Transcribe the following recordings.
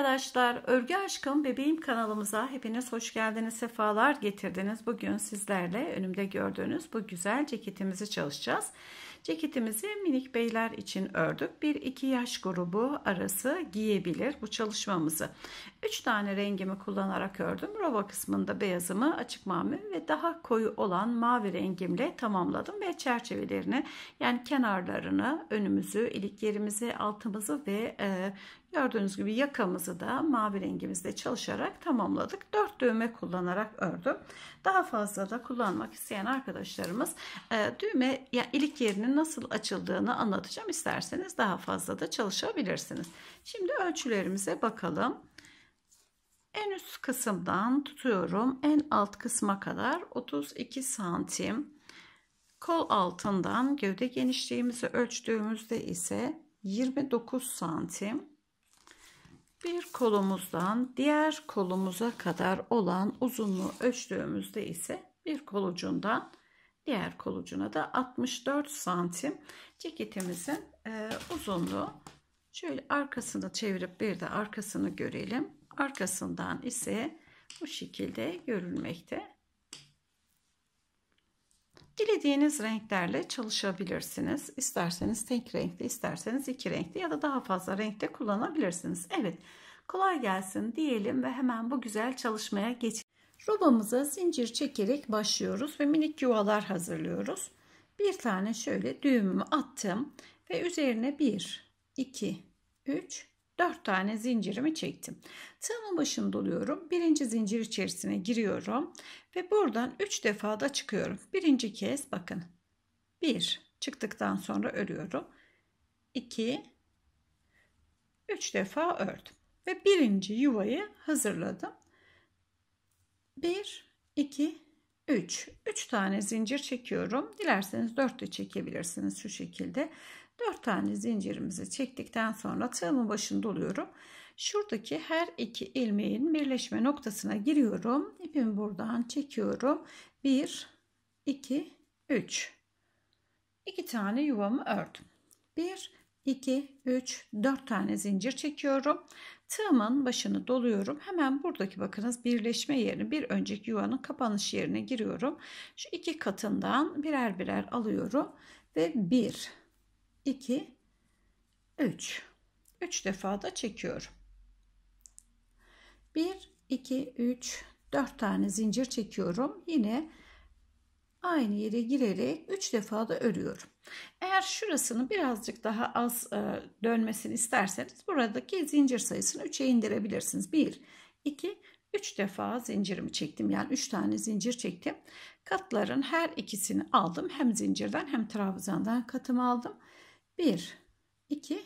arkadaşlar Örgü Aşkım Bebeğim kanalımıza hepiniz hoş geldiniz sefalar getirdiniz. Bugün sizlerle önümde gördüğünüz bu güzel ceketimizi çalışacağız. Ceketimizi minik beyler için ördük. 1-2 yaş grubu arası giyebilir bu çalışmamızı. 3 tane rengimi kullanarak ördüm. Roba kısmında beyazımı açık mavi ve daha koyu olan mavi rengimle tamamladım ve çerçevelerini yani kenarlarını, önümüzü, ilik yerimizi, altımızı ve e, Gördüğünüz gibi yakamızı da mavi rengimizde çalışarak tamamladık. 4 düğme kullanarak ördüm. Daha fazla da kullanmak isteyen arkadaşlarımız e, düğme ya ilik yerinin nasıl açıldığını anlatacağım. İsterseniz daha fazla da çalışabilirsiniz. Şimdi ölçülerimize bakalım. En üst kısımdan tutuyorum en alt kısma kadar 32 santim. Kol altından gövde genişliğimizi ölçtüğümüzde ise 29 santim bir kolumuzdan diğer kolumuza kadar olan uzunluğu ölçtüğümüzde ise bir kolucundan diğer kolucuna da 64 santim ceketimizin e, uzunluğu şöyle arkasını çevirip bir de arkasını görelim arkasından ise bu şekilde görülmekte Dilediğiniz renklerle çalışabilirsiniz. İsterseniz tek renkli, isterseniz iki renkli ya da daha fazla renkte kullanabilirsiniz. Evet, kolay gelsin diyelim ve hemen bu güzel çalışmaya geçelim. Robamıza zincir çekerek başlıyoruz ve minik yuvalar hazırlıyoruz. Bir tane şöyle düğümümü attım ve üzerine 1, 2, 3, 4 tane zincirimi çektim. Tığımın başını doluyorum. Birinci zincir içerisine giriyorum ve buradan 3 defa da çıkıyorum. Birinci kez bakın. 1 çıktıktan sonra örüyorum. 2 3 defa ördüm. Ve birinci yuvayı hazırladım. 1 2 3 3 tane zincir çekiyorum. Dilerseniz 4 de çekebilirsiniz şu şekilde. 4 tane zincirimizi çektikten sonra tığımın başında doluyorum. Şuradaki her iki ilmeğin birleşme noktasına giriyorum. İpimi buradan çekiyorum. 1, 2, 3. 2 tane yuvamı ördüm. 1, 2, 3, 4 tane zincir çekiyorum. Tığımın başını doluyorum. Hemen buradaki bakınız birleşme yerine bir önceki yuvanın kapanış yerine giriyorum. Şu iki katından birer birer alıyorum. Ve 1, 2, 3. 3 defa da çekiyorum. 1 2 3 4 tane zincir çekiyorum. Yine aynı yere girerek 3 defa da örüyorum. Eğer şurasını birazcık daha az e, dönmesini isterseniz buradaki zincir sayısını 3'e indirebilirsiniz. 1 2 3 defa zincirimi çektim. Yani 3 tane zincir çektim. Katların her ikisini aldım. Hem zincirden hem trabzandan katımı aldım. 1 2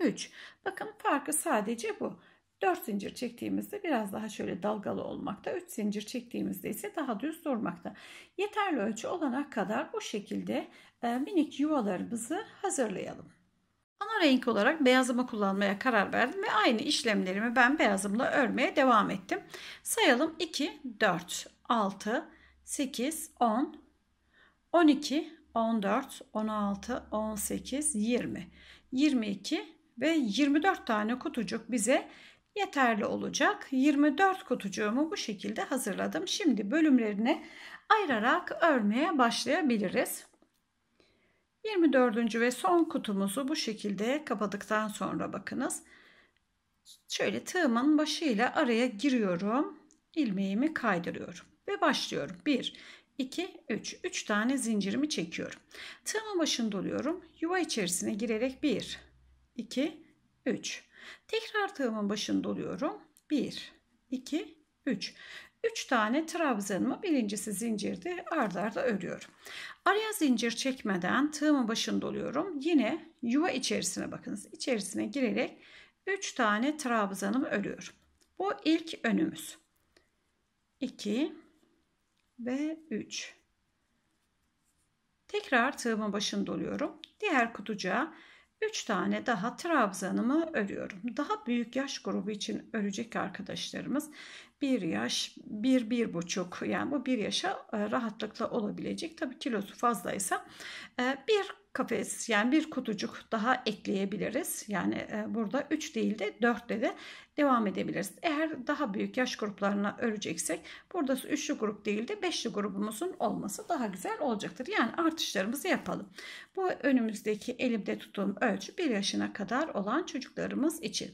3. Bakın farkı sadece bu. 4 zincir çektiğimizde biraz daha şöyle dalgalı olmakta. 3 zincir çektiğimizde ise daha düz durmakta. Yeterli ölçü olana kadar bu şekilde e, minik yuvalarımızı hazırlayalım. Ana renk olarak beyazımı kullanmaya karar verdim ve aynı işlemlerimi ben beyazımla örmeye devam ettim. Sayalım 2, 4, 6, 8, 10, 12, 14, 16, 18, 20, 22 ve 24 tane kutucuk bize yeterli olacak. 24 kutucuğumu bu şekilde hazırladım. Şimdi bölümlerini ayırarak örmeye başlayabiliriz. 24. ve son kutumuzu bu şekilde kapadıktan sonra bakınız. Şöyle tığımın başıyla araya giriyorum. ilmeğimi kaydırıyorum ve başlıyorum. 1 2 3 3 tane zincirimi çekiyorum. Tığımın başını doluyorum. Yuva içerisine girerek 1 2 3 Tekrar tığımın başında doluyorum. 1, 2, 3. 3 tane trabzanımı birincisi zincirde ardarda arda örüyorum. Araya zincir çekmeden tığımın başında doluyorum. Yine yuva içerisine bakınız. İçerisine girerek 3 tane trabzanımı örüyorum. Bu ilk önümüz. 2 ve 3. Tekrar tığımın başında doluyorum. Diğer kutucuğa 3 tane daha trabzanımı örüyorum. Daha büyük yaş grubu için örecek arkadaşlarımız 1 yaş, 1 bir, 1,5 yani bu 1 yaşa e, rahatlıkla olabilecek. Tabii kilosu fazlaysa e, bir kafes yani bir kutucuk daha ekleyebiliriz. Yani e, burada 3 değil de 4 de de devam edebiliriz. Eğer daha büyük yaş gruplarına öreceksek burada üçlü grup değil de beşli grubumuzun olması daha güzel olacaktır. Yani artışlarımızı yapalım. Bu önümüzdeki elimde tuttuğum ölçü 1 yaşına kadar olan çocuklarımız için.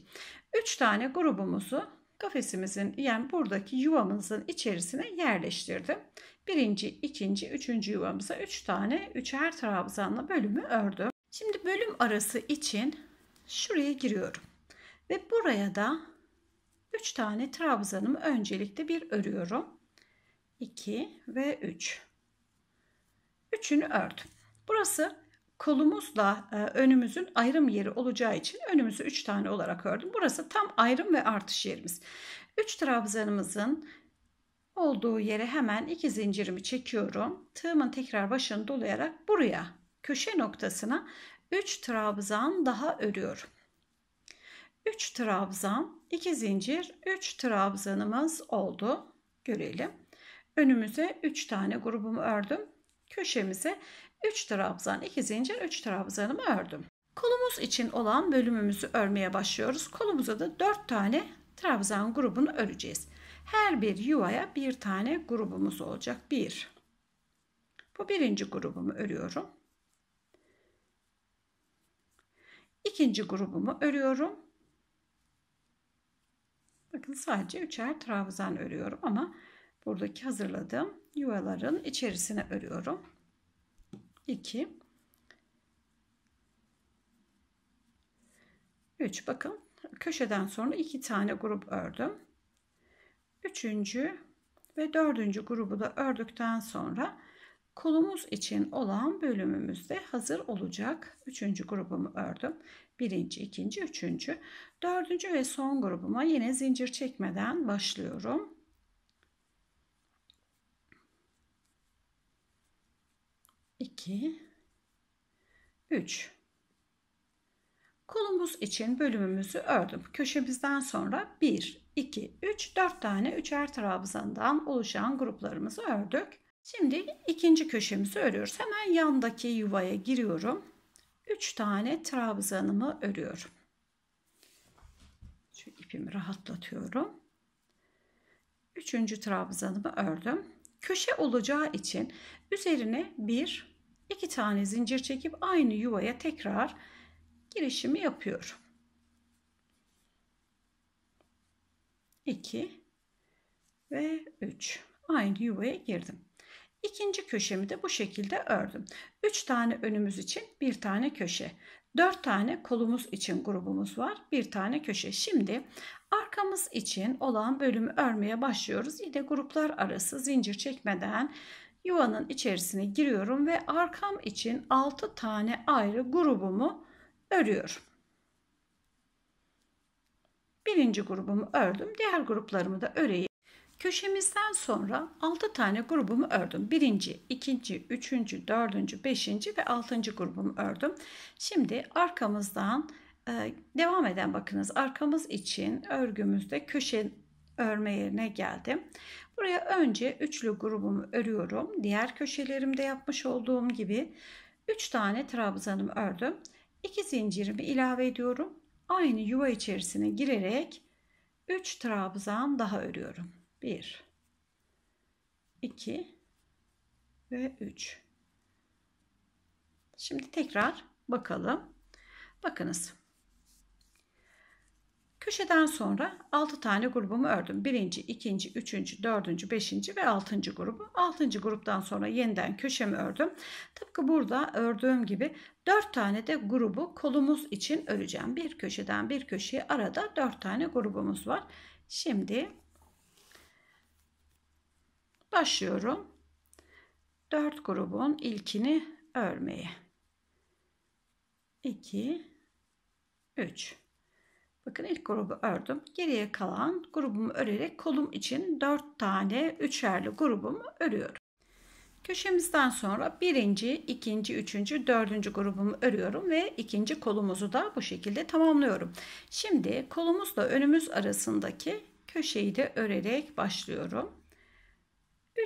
3 tane grubumuzu kafesimizin yani buradaki yuvamızın içerisine yerleştirdim. Birinci, ikinci, üçüncü yuvamıza üç tane üçer trabzanlı bölümü ördüm. Şimdi bölüm arası için şuraya giriyorum. Ve buraya da üç tane trabzanımı öncelikle bir örüyorum. 2 ve 3. Üç. Üçünü ördüm. Burası kolumuzla e, önümüzün ayrım yeri olacağı için önümüzü 3 tane olarak ördüm. Burası tam ayrım ve artış yerimiz. 3 trabzanımızın olduğu yere hemen iki zincirimi çekiyorum. Tığımın tekrar başını dolayarak buraya köşe noktasına 3 trabzan daha örüyorum. 3 trabzan, 2 zincir, 3 trabzanımız oldu. Görelim. Önümüze 3 tane grubumu ördüm. Köşemize 3 trabzan, 2 zincir, 3 trabzanımı ördüm. Kolumuz için olan bölümümüzü örmeye başlıyoruz. Kolumuza da 4 tane trabzan grubunu öreceğiz. Her bir yuvaya bir tane grubumuz olacak. 1 Bu birinci grubumu örüyorum. İkinci grubumu örüyorum. Bakın sadece üçer trabzan örüyorum ama buradaki hazırladığım yuvaların içerisine örüyorum. 2 3 bakın köşeden sonra iki tane grup ördüm. Üçüncü ve dördüncü grubu da ördükten sonra kolumuz için olan bölümümüz de hazır olacak. Üçüncü grubumu ördüm. Birinci, ikinci, üçüncü. Dördüncü ve son grubuma yine zincir çekmeden başlıyorum. 2 3 Kolumuz için bölümümüzü ördüm. Köşemizden sonra 1, 2, 3, 4 tane üçer trabzandan oluşan gruplarımızı ördük. Şimdi ikinci köşemizi örüyoruz. Hemen yandaki yuvaya giriyorum. 3 tane trabzanımı örüyorum. Şu ipimi rahatlatıyorum. 3. trabzanımı ördüm. Köşe olacağı için Üzerine bir, iki tane zincir çekip aynı yuvaya tekrar girişimi yapıyorum. 2 ve 3 aynı yuvaya girdim. İkinci köşemi de bu şekilde ördüm. 3 tane önümüz için bir tane köşe. 4 tane kolumuz için grubumuz var. Bir tane köşe. Şimdi arkamız için olan bölümü örmeye başlıyoruz. Yine gruplar arası zincir çekmeden yuvanın içerisine giriyorum ve arkam için 6 tane ayrı grubumu örüyorum. Birinci grubumu ördüm. Diğer gruplarımı da öreyim. Köşemizden sonra 6 tane grubumu ördüm. Birinci, ikinci, üçüncü, dördüncü, beşinci ve altıncı grubumu ördüm. Şimdi arkamızdan e, devam eden bakınız arkamız için örgümüzde köşe örme yerine geldim. Buraya önce üçlü grubumu örüyorum. Diğer köşelerimde yapmış olduğum gibi 3 tane trabzanımı ördüm. 2 zincirimi ilave ediyorum. Aynı yuva içerisine girerek 3 trabzan daha örüyorum. 1 2 ve 3. Şimdi tekrar bakalım. Bakınız. Köşeden sonra 6 tane grubumu ördüm. 1. 2. 3. 4. 5. ve 6. grubu. 6. gruptan sonra yeniden köşemi ördüm. Tıpkı burada ördüğüm gibi 4 tane de grubu kolumuz için öreceğim. Bir köşeden bir köşeye arada 4 tane grubumuz var. Şimdi başlıyorum. 4 grubun ilkini örmeye. 2 3 Bakın ilk grubu ördüm. Geriye kalan grubumu örerek kolum için 4 tane üçerli grubumu örüyorum. Köşemizden sonra birinci, ikinci, üçüncü, dördüncü grubumu örüyorum ve ikinci kolumuzu da bu şekilde tamamlıyorum. Şimdi kolumuzla önümüz arasındaki köşeyi de örerek başlıyorum.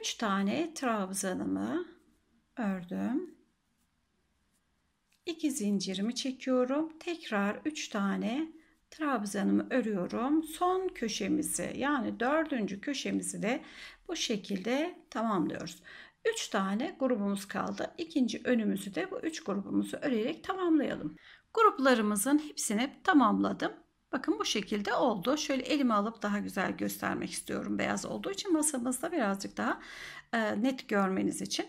3 tane trabzanımı ördüm. 2 zincirimi çekiyorum. Tekrar 3 tane trabzanımı örüyorum. Son köşemizi yani dördüncü köşemizi de bu şekilde tamamlıyoruz. 3 tane grubumuz kaldı. İkinci önümüzü de bu 3 grubumuzu örerek tamamlayalım. Gruplarımızın hepsini tamamladım. Bakın bu şekilde oldu. Şöyle elime alıp daha güzel göstermek istiyorum. Beyaz olduğu için masamızda birazcık daha e, net görmeniz için.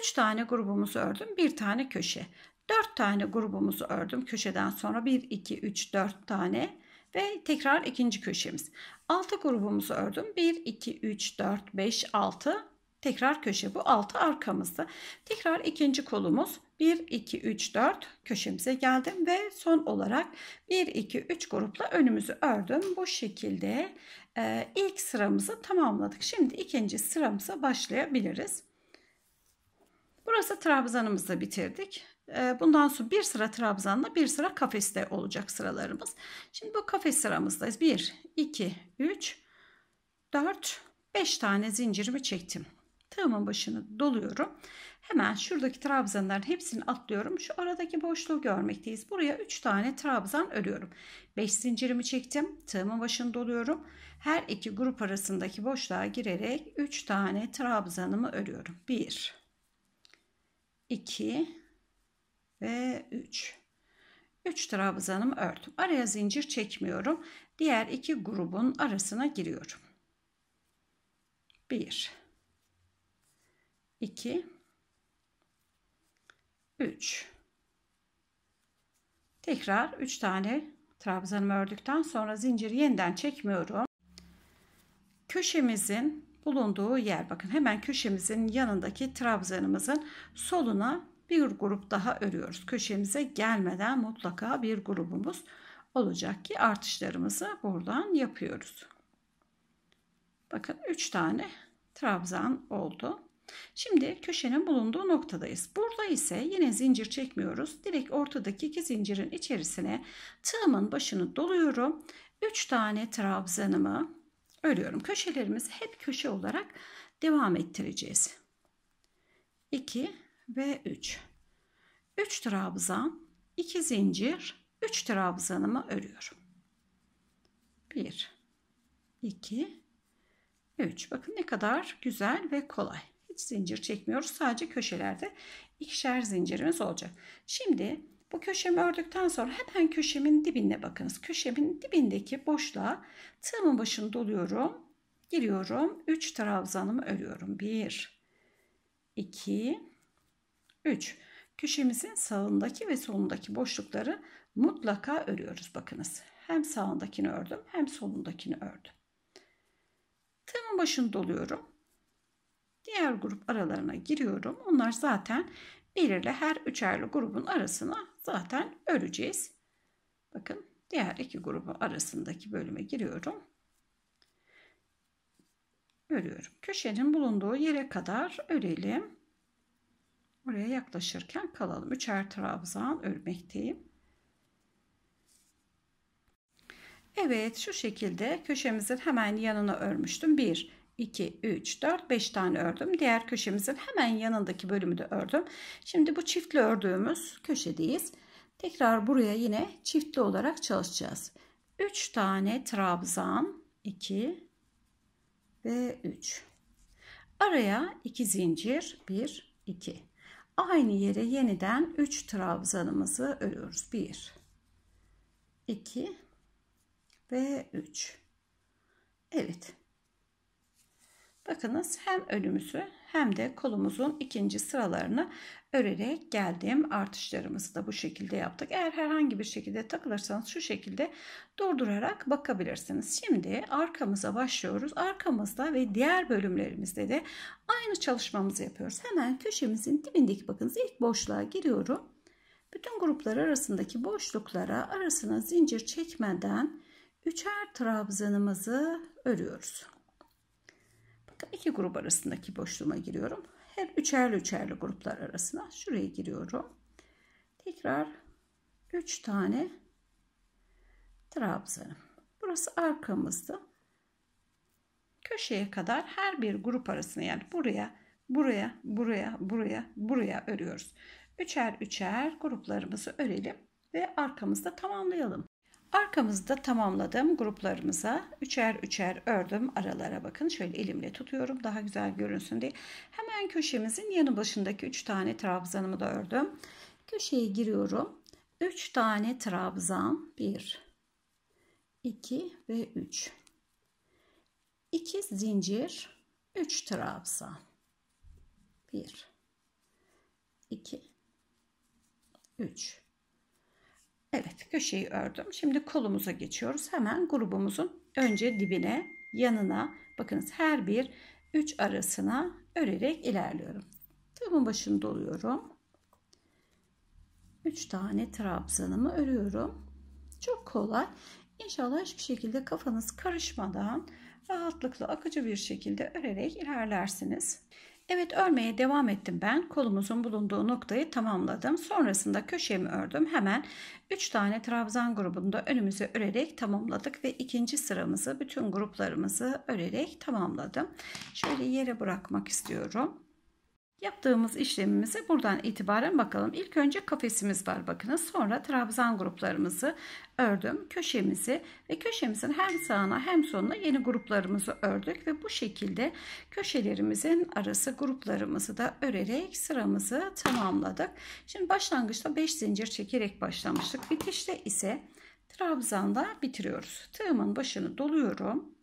3 tane grubumuzu ördüm. 1 tane köşe. 4 tane grubumuzu ördüm. Köşeden sonra 1, 2, 3, 4 tane ve tekrar ikinci köşemiz. 6 grubumuzu ördüm. 1, 2, 3, 4, 5, 6 tekrar köşe bu. 6 arkamızda. Tekrar ikinci kolumuz 1, 2, 3, 4 köşemize geldim ve son olarak 1, 2, 3 grupla önümüzü ördüm. Bu şekilde e, ilk sıramızı tamamladık. Şimdi ikinci sıramıza başlayabiliriz. Burası trabzanımızı bitirdik. Bundan sonra bir sıra trabzanla bir sıra kafeste olacak sıralarımız. Şimdi bu kafes sıramızdayız. 1, 2, 3, 4, 5 tane zincirimi çektim. Tığımın başını doluyorum. Hemen şuradaki trabzanların hepsini atlıyorum. Şu aradaki boşluğu görmekteyiz. Buraya 3 tane trabzan örüyorum. 5 zincirimi çektim. Tığımın başını doluyorum. Her iki grup arasındaki boşluğa girerek 3 tane trabzanımı örüyorum. 1 2 ve 3. 3 trabzanımı ördüm. Araya zincir çekmiyorum. Diğer iki grubun arasına giriyorum. 1 2 3 Tekrar 3 tane trabzanımı ördükten sonra zinciri yeniden çekmiyorum. Köşemizin bulunduğu yer bakın hemen köşemizin yanındaki trabzanımızın soluna bir grup daha örüyoruz. Köşemize gelmeden mutlaka bir grubumuz olacak ki artışlarımızı buradan yapıyoruz. Bakın 3 tane trabzan oldu. Şimdi köşenin bulunduğu noktadayız. Burada ise yine zincir çekmiyoruz. Direkt ortadaki iki zincirin içerisine tığımın başını doluyorum. 3 tane trabzanımı örüyorum. Köşelerimizi hep köşe olarak devam ettireceğiz. 2 ve 3. 3 trabzan, 2 zincir, 3 trabzanımı örüyorum. 1 2 3. Bakın ne kadar güzel ve kolay. Hiç zincir çekmiyoruz. Sadece köşelerde ikişer zincirimiz olacak. Şimdi bu köşemi ördükten sonra hemen köşemin dibine bakınız. Köşemin dibindeki boşluğa tığımın başını doluyorum. Giriyorum. 3 trabzanımı örüyorum. 1 2 3. Köşemizin sağındaki ve solundaki boşlukları mutlaka örüyoruz. Bakınız hem sağındakini ördüm hem solundakini ördüm. Tığımın başını doluyorum. Diğer grup aralarına giriyorum. Onlar zaten belirli her üçerli grubun arasına zaten öreceğiz. Bakın diğer iki grubun arasındaki bölüme giriyorum. Örüyorum. Köşenin bulunduğu yere kadar örelim. Oraya yaklaşırken kalalım. Üçer trabzan örmekteyim. Evet şu şekilde köşemizin hemen yanına örmüştüm. 1, 2, 3, 4, 5 tane ördüm. Diğer köşemizin hemen yanındaki bölümü de ördüm. Şimdi bu çiftli ördüğümüz köşedeyiz. Tekrar buraya yine çiftli olarak çalışacağız. 3 tane trabzan 2 ve 3. Araya 2 zincir 1 2. Aynı yere yeniden 3 trabzanımızı örüyoruz. 1 2 ve 3. Evet. Bakınız hem önümüzü hem de kolumuzun ikinci sıralarını örerek geldim. Artışlarımızı da bu şekilde yaptık. Eğer herhangi bir şekilde takılırsanız şu şekilde durdurarak bakabilirsiniz. Şimdi arkamıza başlıyoruz. Arkamızda ve diğer bölümlerimizde de aynı çalışmamızı yapıyoruz. Hemen köşemizin dibindeki bakınız ilk boşluğa giriyorum. Bütün gruplar arasındaki boşluklara arasına zincir çekmeden üçer trabzanımızı örüyoruz. İki grup arasındaki boşluğuma giriyorum. Her üçerli üçerli gruplar arasına şuraya giriyorum. Tekrar 3 tane trabzanım. Burası arkamızda. Köşeye kadar her bir grup arasına yani buraya, buraya, buraya, buraya, buraya örüyoruz. Üçer üçer gruplarımızı örelim ve arkamızda tamamlayalım. Arkamızda tamamladım gruplarımıza. Üçer üçer ördüm aralara bakın. Şöyle elimle tutuyorum daha güzel görünsün diye. Hemen köşemizin yanı başındaki üç tane trabzanımı da ördüm. Köşeye giriyorum. Üç tane trabzan. Bir, iki ve üç. İki zincir, üç trabzan. Bir, iki, üç. Evet köşeyi ördüm. Şimdi kolumuza geçiyoruz. Hemen grubumuzun önce dibine yanına bakınız her bir 3 arasına örerek ilerliyorum. Tığımın başını doluyorum. 3 tane trabzanımı örüyorum. Çok kolay. İnşallah hiçbir şekilde kafanız karışmadan rahatlıkla akıcı bir şekilde örerek ilerlersiniz. Evet örmeye devam ettim ben. Kolumuzun bulunduğu noktayı tamamladım. Sonrasında köşemi ördüm. Hemen 3 tane trabzan grubunda önümüzü örerek tamamladık ve ikinci sıramızı bütün gruplarımızı örerek tamamladım. Şöyle yere bırakmak istiyorum. Yaptığımız işlemimize buradan itibaren bakalım. İlk önce kafesimiz var bakınız. Sonra trabzan gruplarımızı ördüm. Köşemizi ve köşemizin hem sağına hem sonuna yeni gruplarımızı ördük. Ve bu şekilde köşelerimizin arası gruplarımızı da örerek sıramızı tamamladık. Şimdi başlangıçta 5 zincir çekerek başlamıştık. Bitişte ise trabzanda bitiriyoruz. Tığımın başını doluyorum.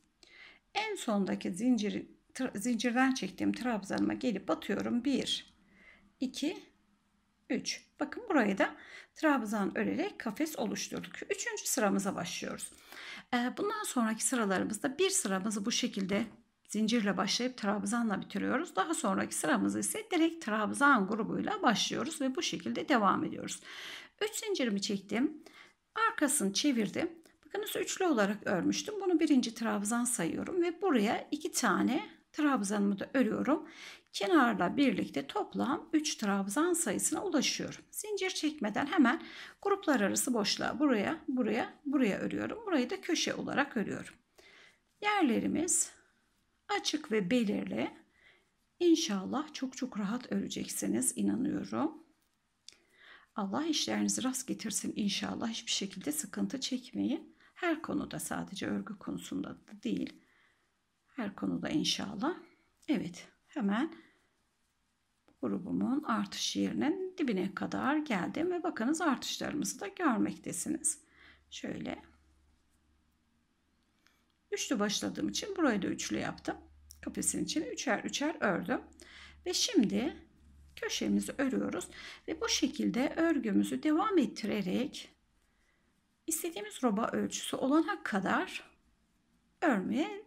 En sondaki zincirin zincirden çektiğim trabzanıma gelip batıyorum. 1, 2, 3. Bakın burayı da trabzan örerek kafes oluşturduk. Üçüncü sıramıza başlıyoruz. Ee, bundan sonraki sıralarımızda bir sıramızı bu şekilde zincirle başlayıp trabzanla bitiriyoruz. Daha sonraki sıramızı ise direkt trabzan grubuyla başlıyoruz ve bu şekilde devam ediyoruz. 3 zincirimi çektim. Arkasını çevirdim. Bakınız üçlü olarak örmüştüm. Bunu birinci trabzan sayıyorum ve buraya iki tane trabzanımı da örüyorum. Kenarla birlikte toplam 3 trabzan sayısına ulaşıyorum. Zincir çekmeden hemen gruplar arası boşluğa buraya, buraya, buraya örüyorum. Burayı da köşe olarak örüyorum. Yerlerimiz açık ve belirli. İnşallah çok çok rahat öreceksiniz inanıyorum. Allah işlerinizi rast getirsin inşallah. Hiçbir şekilde sıkıntı çekmeyin. Her konuda sadece örgü konusunda değil her konuda inşallah. Evet hemen grubumun artış yerinin dibine kadar geldim ve bakınız artışlarımızı da görmektesiniz. Şöyle üçlü başladığım için burayı da üçlü yaptım. Kafesin için üçer üçer ördüm. Ve şimdi köşemizi örüyoruz ve bu şekilde örgümüzü devam ettirerek istediğimiz roba ölçüsü olana kadar örmeye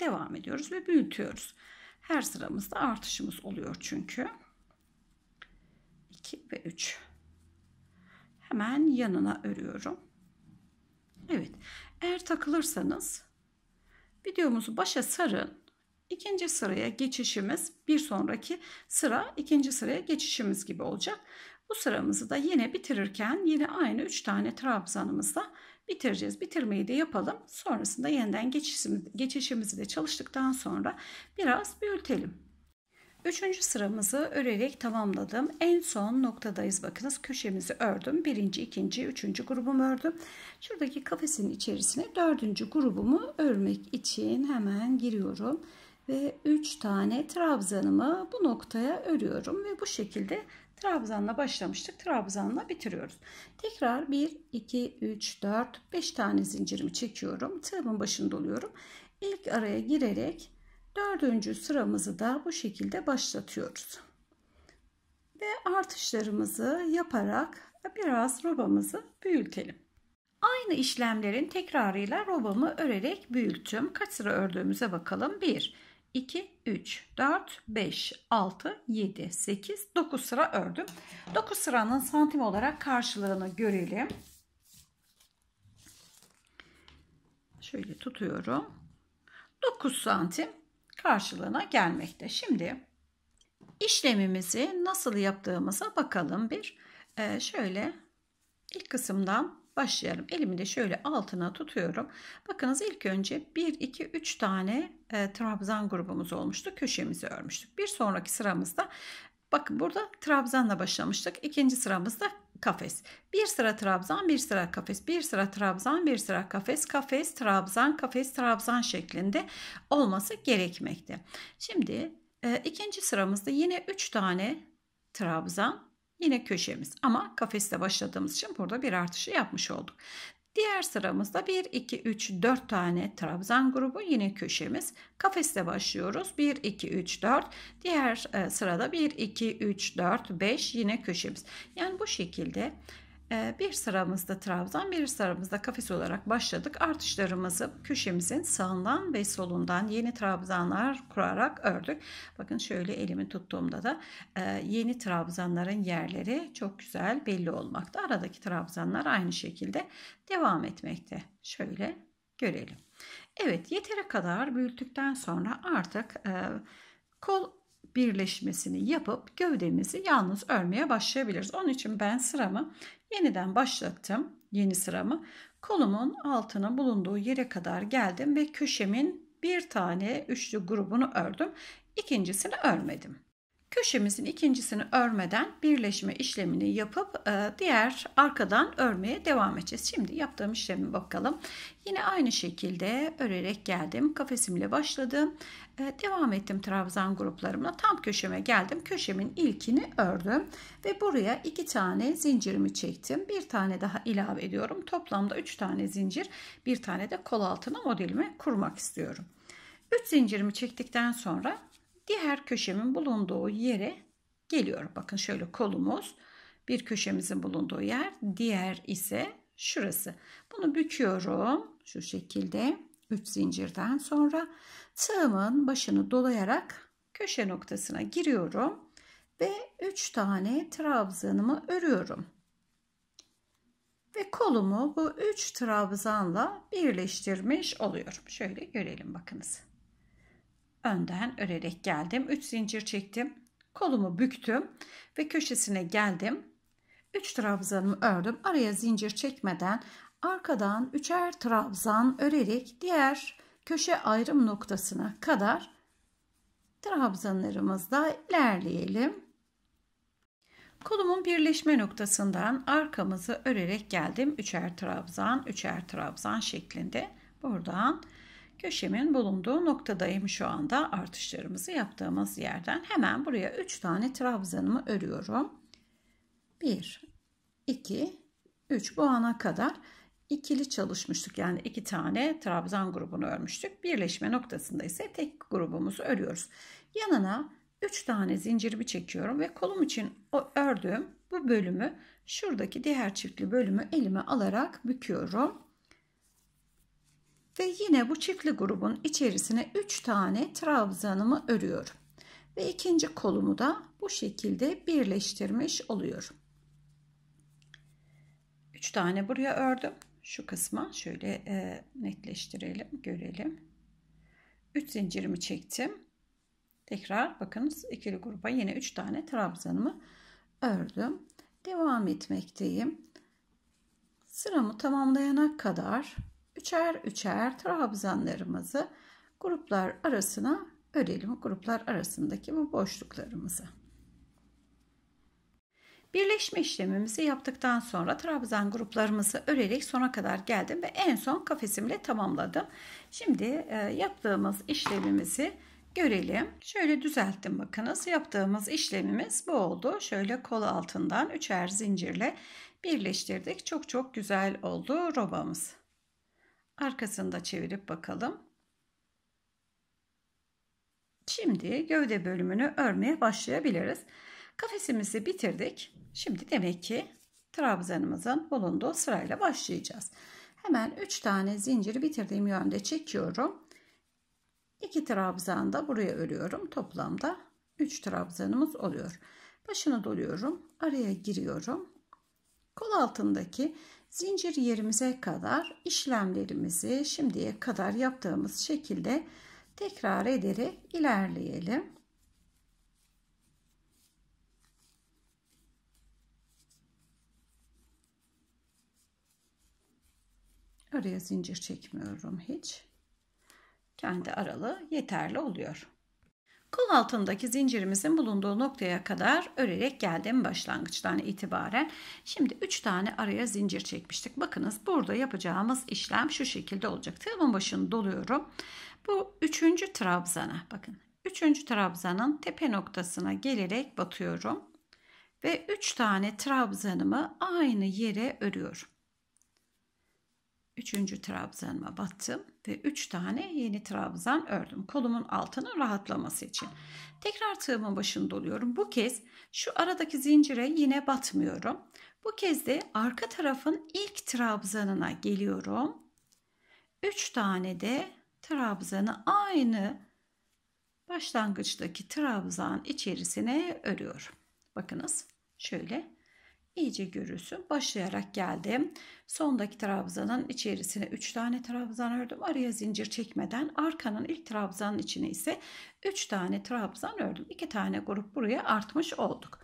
devam ediyoruz ve büyütüyoruz. Her sıramızda artışımız oluyor çünkü. 2 ve 3. Hemen yanına örüyorum. Evet. Eğer takılırsanız videomuzu başa sarın. İkinci sıraya geçişimiz bir sonraki sıra ikinci sıraya geçişimiz gibi olacak. Bu sıramızı da yine bitirirken yine aynı 3 tane trabzanımızla bitireceğiz. Bitirmeyi de yapalım. Sonrasında yeniden geçişimiz, geçişimizi de çalıştıktan sonra biraz büyütelim. Üçüncü sıramızı örerek tamamladım. En son noktadayız. Bakınız köşemizi ördüm. Birinci, ikinci, üçüncü grubumu ördüm. Şuradaki kafesin içerisine dördüncü grubumu örmek için hemen giriyorum. Ve üç tane trabzanımı bu noktaya örüyorum. Ve bu şekilde Trabzanla başlamıştık. Trabzanla bitiriyoruz. Tekrar 1, 2, 3, 4, 5 tane zincirimi çekiyorum. Tığımın başını doluyorum. İlk araya girerek dördüncü sıramızı da bu şekilde başlatıyoruz. Ve artışlarımızı yaparak biraz robamızı büyütelim. Aynı işlemlerin tekrarıyla robamı örerek büyüttüm. Kaç sıra ördüğümüze bakalım. 1, 2, 3, 4, 5, 6, 7, 8, 9 sıra ördüm. 9 sıranın santim olarak karşılığını görelim. Şöyle tutuyorum. 9 santim karşılığına gelmekte. Şimdi işlemimizi nasıl yaptığımıza bakalım bir. Ee, şöyle ilk kısımdan başlayalım. Elimi de şöyle altına tutuyorum. Bakınız ilk önce 1, 2, 3 tane e, trabzan grubumuz olmuştu. Köşemizi örmüştük. Bir sonraki sıramızda bakın burada trabzanla başlamıştık. İkinci sıramızda kafes. Bir sıra trabzan, bir sıra kafes, bir sıra trabzan, bir sıra kafes, kafes, trabzan, kafes, trabzan şeklinde olması gerekmekte. Şimdi e, ikinci sıramızda yine 3 tane trabzan, Yine köşemiz ama kafeste başladığımız için burada bir artışı yapmış olduk. Diğer sıramızda 1, 2, 3, 4 tane trabzan grubu yine köşemiz. Kafeste başlıyoruz. 1, 2, 3, 4. Diğer e, sırada 1, 2, 3, 4, 5 yine köşemiz. Yani bu şekilde ee, bir sıramızda trabzan bir sıramızda kafes olarak başladık. Artışlarımızı köşemizin sağından ve solundan yeni trabzanlar kurarak ördük. Bakın şöyle elimi tuttuğumda da e, yeni trabzanların yerleri çok güzel belli olmakta. Aradaki trabzanlar aynı şekilde devam etmekte. Şöyle görelim. Evet yeteri kadar büyüttükten sonra artık e, kol birleşmesini yapıp gövdemizi yalnız örmeye başlayabiliriz. Onun için ben sıramı yeniden başlattım. Yeni sıramı kolumun altına bulunduğu yere kadar geldim ve köşemin bir tane üçlü grubunu ördüm. İkincisini örmedim. Köşemizin ikincisini örmeden birleşme işlemini yapıp e, diğer arkadan örmeye devam edeceğiz. Şimdi yaptığım işlemi bakalım. Yine aynı şekilde örerek geldim. Kafesimle başladım. E, devam ettim trabzan gruplarımla. Tam köşeme geldim. Köşemin ilkini ördüm. Ve buraya iki tane zincirimi çektim. Bir tane daha ilave ediyorum. Toplamda üç tane zincir. Bir tane de kol altına modelimi kurmak istiyorum. Üç zincirimi çektikten sonra diğer köşemin bulunduğu yere geliyorum. Bakın şöyle kolumuz bir köşemizin bulunduğu yer diğer ise şurası. Bunu büküyorum şu şekilde 3 zincirden sonra tığımın başını dolayarak köşe noktasına giriyorum ve 3 tane trabzanımı örüyorum. Ve kolumu bu 3 trabzanla birleştirmiş oluyorum. Şöyle görelim bakınız önden örerek geldim. 3 zincir çektim. Kolumu büktüm ve köşesine geldim. 3 trabzanımı ördüm. Araya zincir çekmeden arkadan üçer trabzan örerek diğer köşe ayrım noktasına kadar trabzanlarımızla ilerleyelim. Kolumun birleşme noktasından arkamızı örerek geldim. Üçer trabzan, üçer trabzan şeklinde. Buradan köşemin bulunduğu noktadayım şu anda artışlarımızı yaptığımız yerden. Hemen buraya 3 tane trabzanımı örüyorum. 1, 2, 3 bu ana kadar ikili çalışmıştık. Yani iki tane trabzan grubunu örmüştük. Birleşme noktasında ise tek grubumuzu örüyoruz. Yanına 3 tane zincirimi çekiyorum ve kolum için o ördüğüm bu bölümü şuradaki diğer çiftli bölümü elime alarak büküyorum. Ve yine bu çiftli grubun içerisine 3 tane trabzanımı örüyorum. Ve ikinci kolumu da bu şekilde birleştirmiş oluyorum. 3 tane buraya ördüm. Şu kısma şöyle e, netleştirelim, görelim. 3 zincirimi çektim. Tekrar bakınız ikili gruba yine 3 tane trabzanımı ördüm. Devam etmekteyim. Sıramı tamamlayana kadar üçer üçer trabzanlarımızı gruplar arasına örelim. Gruplar arasındaki bu boşluklarımızı. Birleşme işlemimizi yaptıktan sonra trabzan gruplarımızı örerek sona kadar geldim ve en son kafesimle tamamladım. Şimdi e, yaptığımız işlemimizi görelim. Şöyle düzelttim bakınız. Yaptığımız işlemimiz bu oldu. Şöyle kol altından üçer zincirle birleştirdik. Çok çok güzel oldu robamız. Arkasını da çevirip bakalım. Şimdi gövde bölümünü örmeye başlayabiliriz. Kafesimizi bitirdik. Şimdi demek ki trabzanımızın bulunduğu sırayla başlayacağız. Hemen 3 tane zinciri bitirdiğim yönde çekiyorum. 2 trabzan da buraya örüyorum. Toplamda 3 trabzanımız oluyor. Başını doluyorum. Araya giriyorum. Kol altındaki zincir yerimize kadar işlemlerimizi şimdiye kadar yaptığımız şekilde tekrar ederek ilerleyelim. Araya zincir çekmiyorum hiç. Kendi aralığı yeterli oluyor. Kol altındaki zincirimizin bulunduğu noktaya kadar örerek geldim başlangıçtan itibaren. Şimdi 3 tane araya zincir çekmiştik. Bakınız burada yapacağımız işlem şu şekilde olacak. Tığımın başını doluyorum. Bu 3. trabzana bakın. 3. trabzanın tepe noktasına gelerek batıyorum. Ve 3 tane trabzanımı aynı yere örüyorum. Üçüncü trabzanıma battım ve üç tane yeni trabzan ördüm. Kolumun altının rahatlaması için. Tekrar tığımın başını doluyorum. Bu kez şu aradaki zincire yine batmıyorum. Bu kez de arka tarafın ilk trabzanına geliyorum. Üç tane de trabzanı aynı başlangıçtaki trabzan içerisine örüyorum. Bakınız şöyle iyice görürsün Başlayarak geldim. Sondaki trabzanın içerisine 3 tane trabzan ördüm. Araya zincir çekmeden arkanın ilk trabzanın içine ise 3 tane trabzan ördüm. 2 tane grup buraya artmış olduk.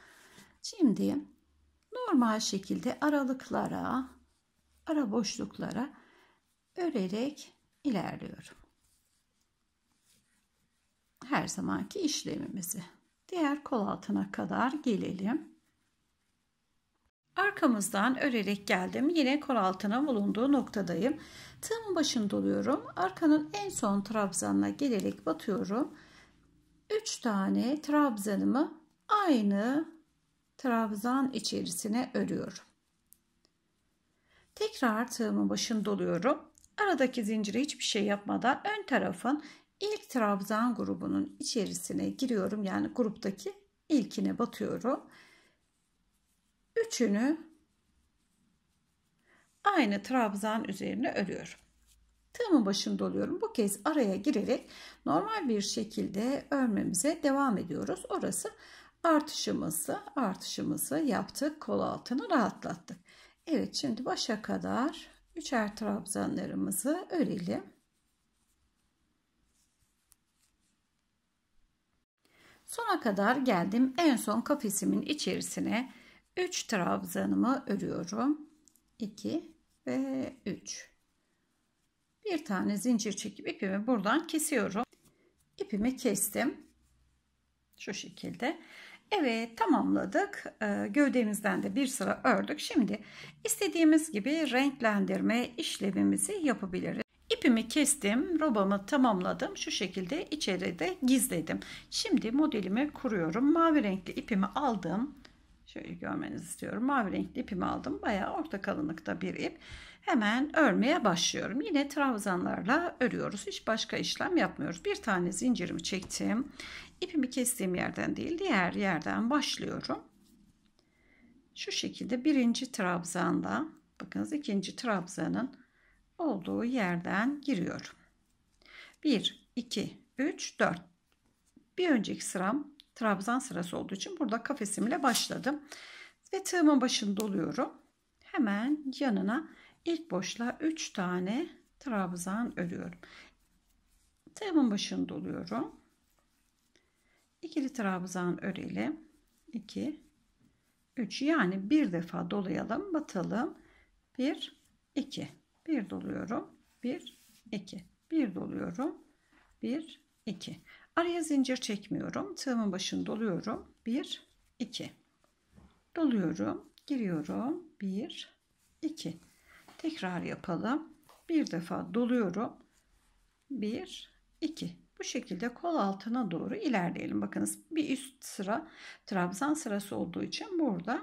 Şimdi normal şekilde aralıklara, ara boşluklara örerek ilerliyorum. Her zamanki işlemimizi diğer kol altına kadar gelelim. Arkamızdan örerek geldim. Yine kol altına bulunduğu noktadayım. Tığım başını doluyorum. Arkanın en son trabzanına gelerek batıyorum. 3 tane trabzanımı aynı trabzan içerisine örüyorum. Tekrar tığımın başını doluyorum. Aradaki zincire hiçbir şey yapmadan ön tarafın ilk trabzan grubunun içerisine giriyorum. Yani gruptaki ilkine batıyorum üçünü aynı trabzan üzerine örüyorum. Tığımın başını doluyorum. Bu kez araya girerek normal bir şekilde örmemize devam ediyoruz. Orası artışımızı, artışımızı yaptık. Kol altını rahatlattık. Evet şimdi başa kadar üçer trabzanlarımızı örelim. Sona kadar geldim. En son kafesimin içerisine 3 trabzanımı örüyorum. 2 ve 3. Bir tane zincir çekip ipimi buradan kesiyorum. İpimi kestim. Şu şekilde. Evet tamamladık. Ee, gövdemizden de bir sıra ördük. Şimdi istediğimiz gibi renklendirme işlemimizi yapabiliriz. İpimi kestim, robamı tamamladım. Şu şekilde içeride gizledim. Şimdi modelimi kuruyorum. Mavi renkli ipimi aldım. Şöyle görmenizi istiyorum. Mavi renkli ipimi aldım. Bayağı orta kalınlıkta bir ip. Hemen örmeye başlıyorum. Yine trabzanlarla örüyoruz. Hiç başka işlem yapmıyoruz. Bir tane zincirimi çektim. İpimi kestiğim yerden değil diğer yerden başlıyorum. Şu şekilde birinci trabzanla bakınız ikinci trabzanın olduğu yerden giriyorum. 1, 2, 3, 4. Bir önceki sıram trabzan sırası olduğu için burada kafesimle başladım. Ve tığımın başını doluyorum. Hemen yanına ilk boşluğa 3 tane trabzan örüyorum. Tığımın başını doluyorum. İkili trabzan örelim. 2 3 yani bir defa dolayalım, batalım. 1 2 1 doluyorum. 1 2 1 doluyorum. 1 2 Araya zincir çekmiyorum. Tığımın başını doluyorum. 1, 2. Doluyorum. Giriyorum. 1, 2. Tekrar yapalım. Bir defa doluyorum. 1, 2. Bu şekilde kol altına doğru ilerleyelim. Bakınız bir üst sıra trabzan sırası olduğu için burada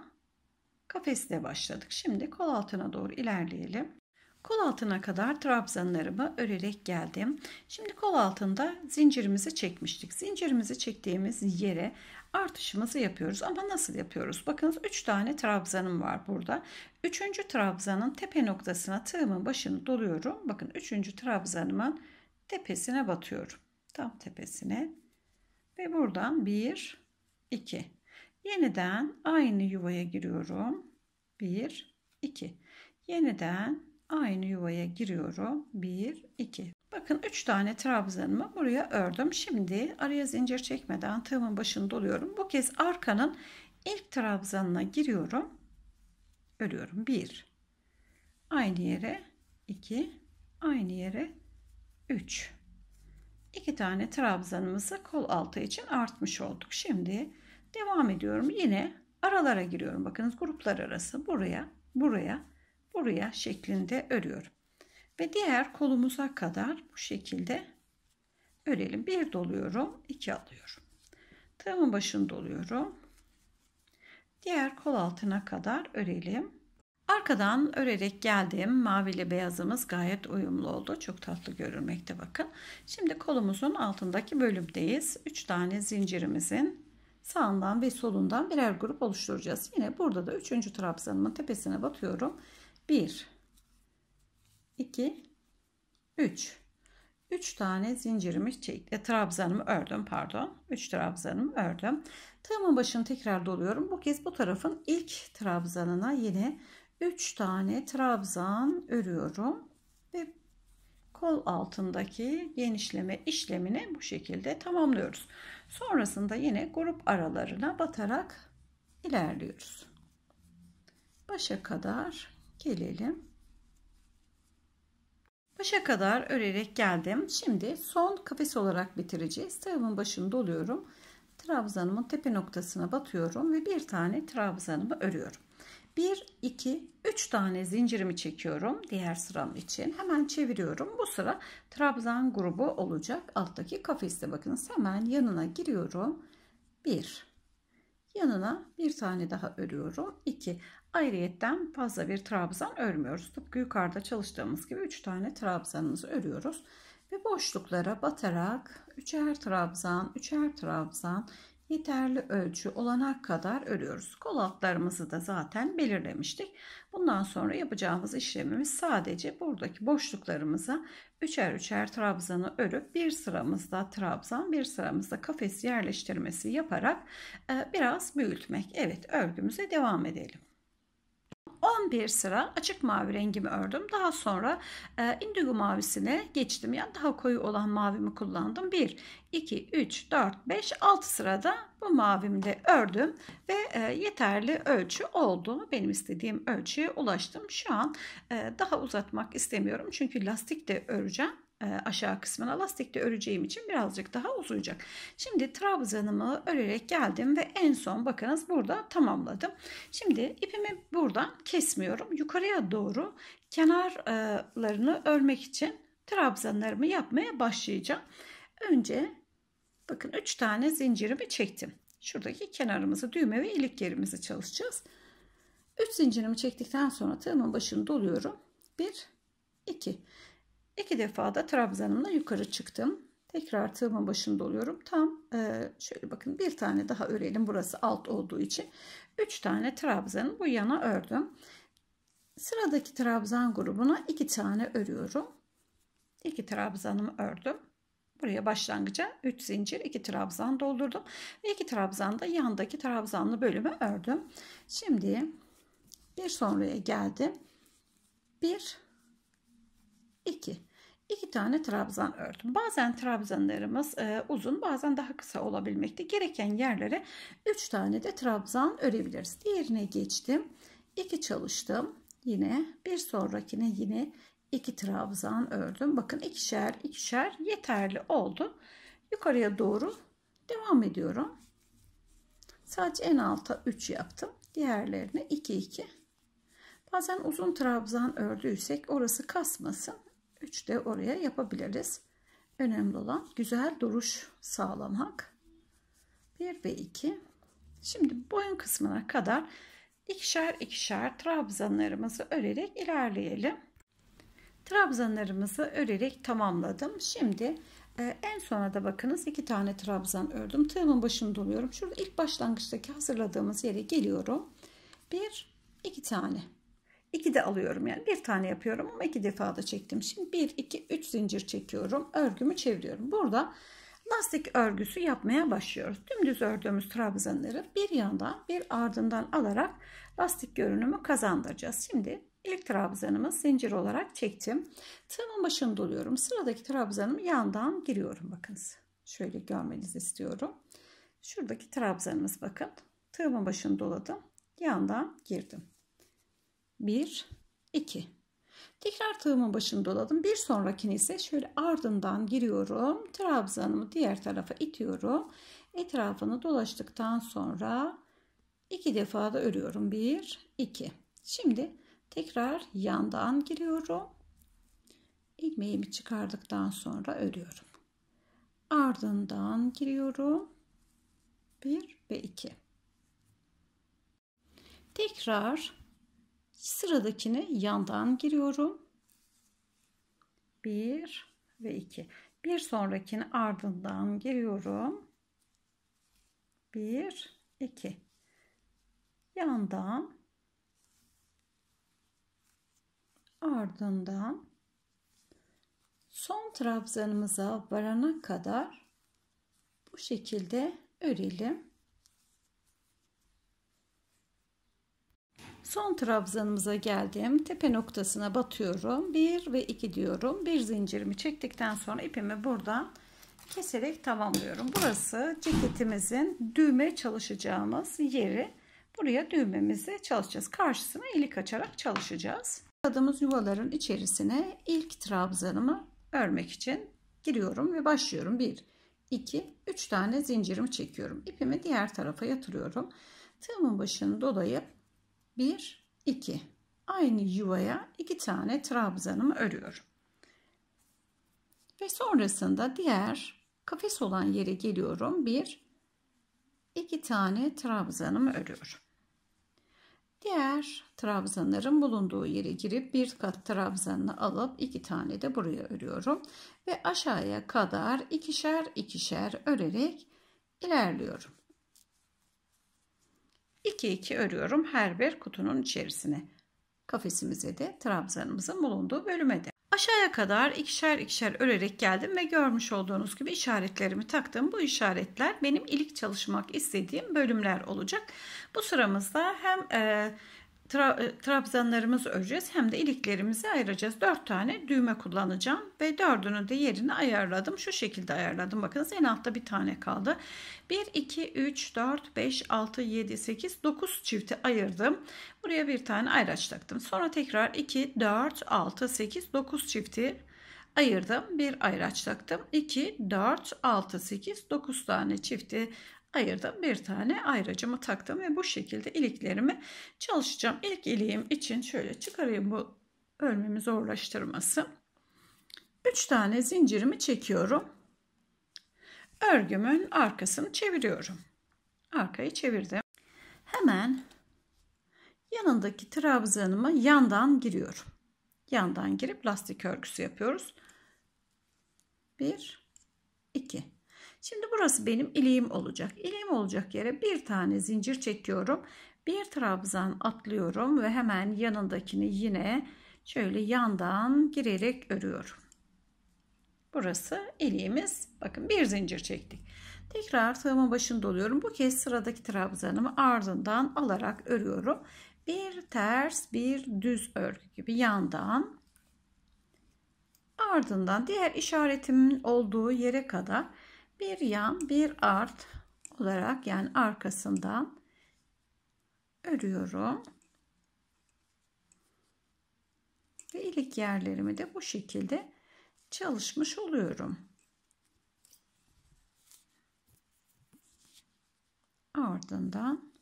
kafesle başladık. Şimdi kol altına doğru ilerleyelim. Kol altına kadar trabzanlarımı örerek geldim. Şimdi kol altında zincirimizi çekmiştik. Zincirimizi çektiğimiz yere artışımızı yapıyoruz. Ama nasıl yapıyoruz? Bakınız 3 tane trabzanım var burada. 3. trabzanın tepe noktasına tığımın başını doluyorum. Bakın 3. trabzanımın tepesine batıyorum. Tam tepesine. Ve buradan 1, 2. Yeniden aynı yuvaya giriyorum. 1, 2. Yeniden aynı yuvaya giriyorum. 1 2. Bakın 3 tane trabzanımı buraya ördüm. Şimdi araya zincir çekmeden tığımın başını doluyorum. Bu kez arkanın ilk trabzanına giriyorum. Örüyorum. 1 aynı yere 2 aynı yere 3 2 tane trabzanımızı kol altı için artmış olduk. Şimdi devam ediyorum. Yine aralara giriyorum. Bakınız gruplar arası buraya, buraya buraya şeklinde örüyorum. Ve diğer kolumuza kadar bu şekilde örelim. Bir doluyorum, iki alıyorum. Tığımın başını doluyorum. Diğer kol altına kadar örelim. Arkadan örerek geldim. Mavi ile beyazımız gayet uyumlu oldu. Çok tatlı görülmekte bakın. Şimdi kolumuzun altındaki bölümdeyiz. 3 tane zincirimizin sağından ve solundan birer grup oluşturacağız. Yine burada da 3. trabzanımın tepesine batıyorum. 1 2 3 3 tane zincirimi çek, e, trabzanımı ördüm pardon 3 trabzanımı ördüm tığımın başını tekrar doluyorum bu kez bu tarafın ilk trabzanına yine 3 tane trabzan örüyorum ve kol altındaki genişleme işlemini bu şekilde tamamlıyoruz sonrasında yine grup aralarına batarak ilerliyoruz başa kadar gelelim. Başa kadar örerek geldim. Şimdi son kafes olarak bitireceğiz. Tığımın başını doluyorum. Trabzanımın tepe noktasına batıyorum ve bir tane trabzanımı örüyorum. 1, 2, 3 tane zincirimi çekiyorum diğer sıram için. Hemen çeviriyorum. Bu sıra trabzan grubu olacak. Alttaki kafeste bakın. hemen yanına giriyorum. 1, yanına bir tane daha örüyorum. 2, Ayrıyetten fazla bir trabzan örmüyoruz. Tıpkı yukarıda çalıştığımız gibi 3 tane trabzanımızı örüyoruz. Ve boşluklara batarak 3'er trabzan, 3'er trabzan yeterli ölçü olana kadar örüyoruz. Kol altlarımızı da zaten belirlemiştik. Bundan sonra yapacağımız işlemimiz sadece buradaki boşluklarımıza üçer üçer trabzanı örüp bir sıramızda trabzan bir sıramızda kafes yerleştirmesi yaparak e, biraz büyütmek. Evet örgümüze devam edelim. 11 sıra açık mavi rengimi ördüm. Daha sonra e, indigo mavisine geçtim. Yani daha koyu olan mavimi kullandım. 1, 2, 3, 4, 5, 6 sırada bu mavimde ördüm. Ve e, yeterli ölçü oldu. Benim istediğim ölçüye ulaştım. Şu an e, daha uzatmak istemiyorum. Çünkü lastik de öreceğim. E, aşağı kısmına lastikte öreceğim için birazcık daha uzayacak. Şimdi trabzanımı örerek geldim ve en son bakınız burada tamamladım. Şimdi ipimi buradan kesmiyorum. Yukarıya doğru kenarlarını örmek için trabzanlarımı yapmaya başlayacağım. Önce bakın 3 tane zincirimi çektim. Şuradaki kenarımızı düğme ve ilik yerimizi çalışacağız. 3 zincirimi çektikten sonra tığımın başını doluyorum. 1 2 İki defa da trabzanımla yukarı çıktım. Tekrar tığımın başında doluyorum. Tam e, şöyle bakın bir tane daha örelim. Burası alt olduğu için. üç tane trabzanı bu yana ördüm. Sıradaki trabzan grubuna iki tane örüyorum. İki trabzanımı ördüm. Buraya başlangıca 3 zincir 2 trabzan doldurdum. Ve 2 da yandaki trabzanlı bölümü ördüm. Şimdi bir sonraya geldim. 1 2. 2 tane trabzan ördüm. Bazen trabzanlarımız e, uzun bazen daha kısa olabilmekte. Gereken yerlere 3 tane de trabzan örebiliriz. Diğerine geçtim. 2 çalıştım. Yine bir sonrakine yine 2 trabzan ördüm. Bakın ikişer ikişer yeterli oldu. Yukarıya doğru devam ediyorum. Sadece en alta 3 yaptım. Diğerlerine 2 2. Bazen uzun trabzan ördüysek orası kasmasın. 3 de oraya yapabiliriz. Önemli olan güzel duruş sağlamak. 1 ve 2. Şimdi boyun kısmına kadar ikişer ikişer trabzanlarımızı örerek ilerleyelim. Trabzanlarımızı örerek tamamladım. Şimdi ee, en sona da bakınız iki tane trabzan ördüm. Tığımın başını doluyorum. Şurada ilk başlangıçtaki hazırladığımız yere geliyorum. Bir, iki tane İki de alıyorum yani bir tane yapıyorum ama iki defa da çektim. Şimdi bir iki üç zincir çekiyorum. Örgümü çeviriyorum. Burada lastik örgüsü yapmaya başlıyoruz. Dümdüz ördüğümüz trabzanları bir yandan bir ardından alarak lastik görünümü kazandıracağız. Şimdi ilk trabzanımı zincir olarak çektim. Tığımın başını doluyorum. Sıradaki trabzanımı yandan giriyorum bakınız. Şöyle görmenizi istiyorum. Şuradaki trabzanımız bakın. Tığımın başını doladım. Yandan girdim. 1, 2. Tekrar tığımın başını doladım. Bir sonrakini ise şöyle ardından giriyorum. Trabzanımı diğer tarafa itiyorum. Etrafını dolaştıktan sonra iki defa da örüyorum. 1, 2. Şimdi tekrar yandan giriyorum. Ilmeğimi çıkardıktan sonra örüyorum. Ardından giriyorum. 1 ve 2. Tekrar Sıradakini yandan giriyorum. 1 ve 2. Bir sonrakini ardından giriyorum. 1 2 yandan ardından son trabzanımıza varana kadar bu şekilde örelim. Son trabzanımıza geldim. Tepe noktasına batıyorum. 1 ve 2 diyorum. Bir zincirimi çektikten sonra ipimi buradan keserek tamamlıyorum. Burası ceketimizin düğme çalışacağımız yeri. Buraya düğmemizi çalışacağız. Karşısına ilik açarak çalışacağız. Adımız yuvaların içerisine ilk trabzanımı örmek için giriyorum ve başlıyorum. 1, 2, 3 tane zincirimi çekiyorum. İpimi diğer tarafa yatırıyorum. Tığımın başını dolayıp 1, 2. Aynı yuvaya iki tane trabzanımı örüyorum. Ve sonrasında diğer kafes olan yere geliyorum. 1, 2 tane trabzanımı örüyorum. Diğer trabzanların bulunduğu yere girip bir kat trabzanını alıp iki tane de buraya örüyorum. Ve aşağıya kadar ikişer ikişer örerek ilerliyorum. 2 2 örüyorum her bir kutunun içerisine. Kafesimize de trabzanımızın bulunduğu bölüme de. Aşağıya kadar ikişer ikişer örerek geldim ve görmüş olduğunuz gibi işaretlerimi taktım. Bu işaretler benim ilik çalışmak istediğim bölümler olacak. Bu sıramızda hem e, tra e, trabzanlarımızı öreceğiz hem de iliklerimizi ayıracağız. 4 tane düğme kullanacağım ve dördünün de yerini ayarladım. Şu şekilde ayarladım. Bakınız en altta bir tane kaldı. 1, 2, 3, 4, 5, 6, 7, 8, 9 çifti ayırdım. Buraya bir tane ayraç taktım. Sonra tekrar 2, 4, 6, 8, 9 çifti ayırdım. Bir ayraç taktım. 2, 4, 6, 8, 9 tane çifti ayırdım. Bir tane ayracımı taktım ve bu şekilde iliklerimi çalışacağım. İlk iliğim için şöyle çıkarayım bu örmemi zorlaştırması. 3 tane zincirimi çekiyorum. Örgümün arkasını çeviriyorum. Arkayı çevirdim. Hemen yanındaki trabzanımı yandan giriyorum. Yandan girip lastik örgüsü yapıyoruz. 1 2 Şimdi burası benim iliğim olacak. İliğim olacak yere bir tane zincir çekiyorum. Bir trabzan atlıyorum ve hemen yanındakini yine şöyle yandan girerek örüyorum. Burası iliğimiz. Bakın bir zincir çektik. Tekrar tığımın başını doluyorum. Bu kez sıradaki trabzanımı ardından alarak örüyorum. Bir ters bir düz örgü gibi yandan ardından diğer işaretimin olduğu yere kadar bir yan bir art olarak yani arkasından örüyorum. Ve ilik yerlerimi de bu şekilde çalışmış oluyorum. Ardından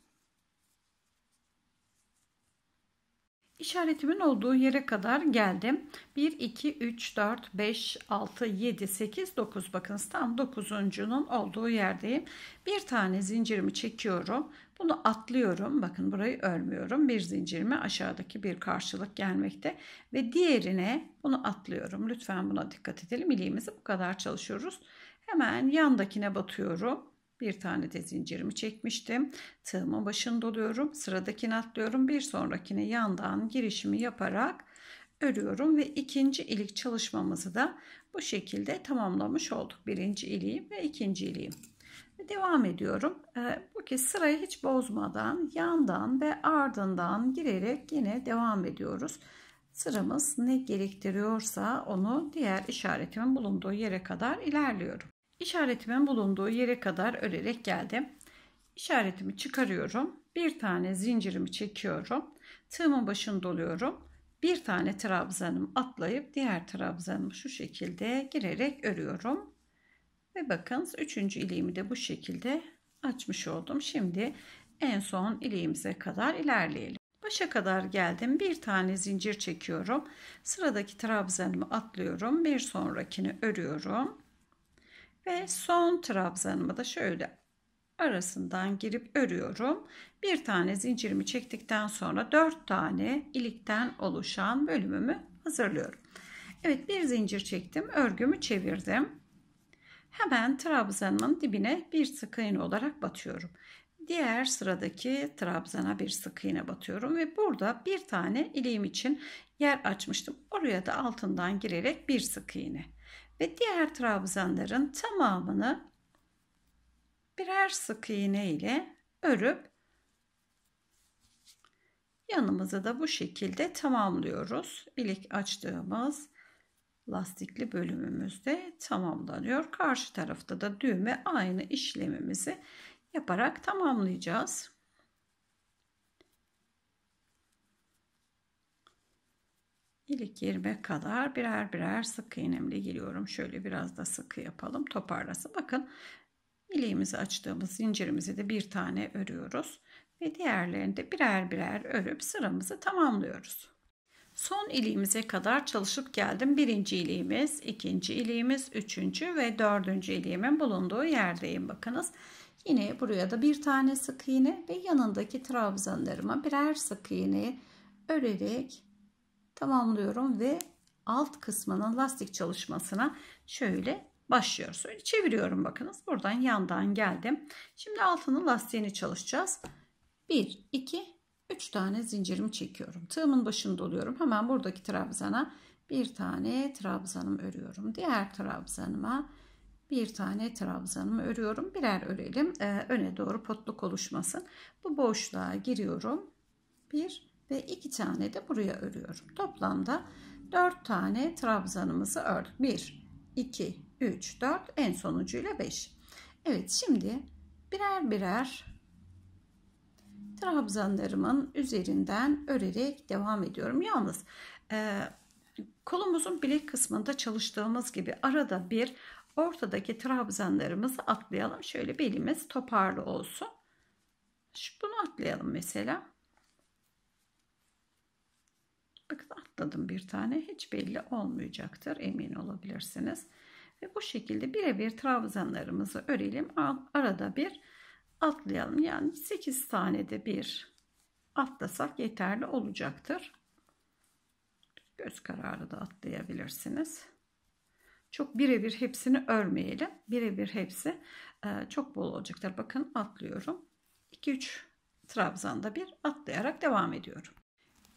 İşaretimin olduğu yere kadar geldim. 1, 2, 3, 4, 5, 6, 7, 8, 9. Bakın tam 9.'nun olduğu yerdeyim. Bir tane zincirimi çekiyorum. Bunu atlıyorum. Bakın burayı örmüyorum. Bir zincirime aşağıdaki bir karşılık gelmekte. Ve diğerine bunu atlıyorum. Lütfen buna dikkat edelim. İliğimizi bu kadar çalışıyoruz. Hemen yandakine batıyorum bir tane de zincirimi çekmiştim. Tığımı başını doluyorum. Sıradakini atlıyorum. Bir sonrakine yandan girişimi yaparak örüyorum ve ikinci ilik çalışmamızı da bu şekilde tamamlamış olduk. Birinci iliğim ve ikinci iliğim. Devam ediyorum. Ee, bu kez sırayı hiç bozmadan yandan ve ardından girerek yine devam ediyoruz. Sıramız ne gerektiriyorsa onu diğer işaretimin bulunduğu yere kadar ilerliyorum. İşaretimin bulunduğu yere kadar örerek geldim. İşaretimi çıkarıyorum. Bir tane zincirimi çekiyorum. Tığımın başını doluyorum. Bir tane trabzanım atlayıp diğer trabzanımı şu şekilde girerek örüyorum. Ve bakın üçüncü iliğimi de bu şekilde açmış oldum. Şimdi en son iliğimize kadar ilerleyelim. Başa kadar geldim. Bir tane zincir çekiyorum. Sıradaki trabzanımı atlıyorum. Bir sonrakini örüyorum. Ve son trabzanımı da şöyle arasından girip örüyorum. Bir tane zincirimi çektikten sonra dört tane ilikten oluşan bölümümü hazırlıyorum. Evet bir zincir çektim. Örgümü çevirdim. Hemen trabzanın dibine bir sık iğne olarak batıyorum. Diğer sıradaki trabzana bir sık iğne batıyorum ve burada bir tane iliğim için yer açmıştım. Oraya da altından girerek bir sık iğne ve diğer trabzanların tamamını birer sık iğne ile örüp yanımızı da bu şekilde tamamlıyoruz. İlik açtığımız lastikli bölümümüzde tamamlanıyor. Karşı tarafta da düğme aynı işlemimizi yaparak tamamlayacağız. İlik 20 kadar birer birer sık iğnemle giriyorum. Şöyle biraz da sıkı yapalım. Toparlasın. Bakın iliğimizi açtığımız zincirimizi de bir tane örüyoruz. Ve diğerlerini de birer birer örüp sıramızı tamamlıyoruz. Son iliğimize kadar çalışıp geldim. Birinci iliğimiz, ikinci iliğimiz, üçüncü ve dördüncü iliğimin bulunduğu yerdeyim. Bakınız yine buraya da bir tane sık iğne ve yanındaki trabzanlarıma birer sık iğne örerek tamamlıyorum ve alt kısmının lastik çalışmasına şöyle başlıyoruz. Öyle çeviriyorum bakınız. Buradan yandan geldim. Şimdi altının lastiğini çalışacağız. 1, 2, 3 tane zincirimi çekiyorum. Tığımın başını doluyorum. Hemen buradaki trabzana bir tane trabzanım örüyorum. Diğer trabzanıma bir tane trabzanımı örüyorum. Birer örelim. Ee, öne doğru potluk oluşmasın. Bu boşluğa giriyorum. 1 ve iki tane de buraya örüyorum. Toplamda dört tane trabzanımızı ördük. Bir, iki, üç, dört. en sonuncuyla beş. Evet şimdi birer birer trabzanlarımın üzerinden örerek devam ediyorum. Yalnız e, kolumuzun bilek kısmında çalıştığımız gibi arada bir ortadaki trabzanlarımızı atlayalım. Şöyle belimiz toparlı olsun. Şu, bunu atlayalım mesela. atladım bir tane. Hiç belli olmayacaktır. Emin olabilirsiniz. Ve bu şekilde birebir trabzanlarımızı örelim. Arada bir atlayalım. Yani 8 tane de bir atlasak yeterli olacaktır. Göz kararı da atlayabilirsiniz. Çok birebir hepsini örmeyelim. Birebir hepsi e, çok bol olacaktır. Bakın atlıyorum. 2-3 trabzanda bir atlayarak devam ediyorum.